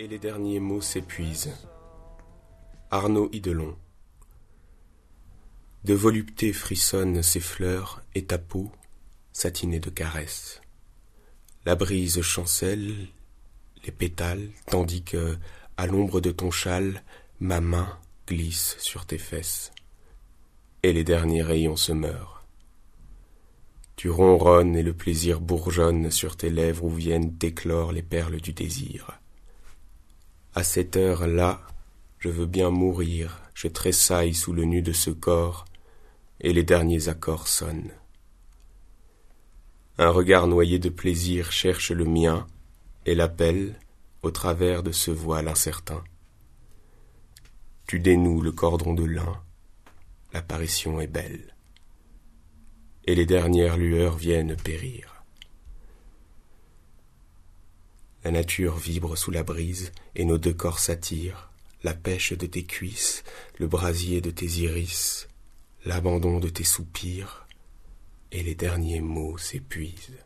Et les derniers mots s'épuisent. Arnaud Idelon. De volupté frissonnent ses fleurs et ta peau, satinée de caresses. La brise chancelle, les pétales, tandis que, à l'ombre de ton châle, ma main glisse sur tes fesses. Et les derniers rayons se meurent. Tu ronronnes et le plaisir bourgeonne sur tes lèvres où viennent d'éclore les perles du désir. À cette heure-là, je veux bien mourir, je tressaille sous le nu de ce corps, et les derniers accords sonnent. Un regard noyé de plaisir cherche le mien, et l'appelle au travers de ce voile incertain. Tu dénoues le cordon de lin, l'apparition est belle, et les dernières lueurs viennent périr. La nature vibre sous la brise, et nos deux corps s'attirent. La pêche de tes cuisses, le brasier de tes iris, l'abandon de tes soupirs, et les derniers mots s'épuisent.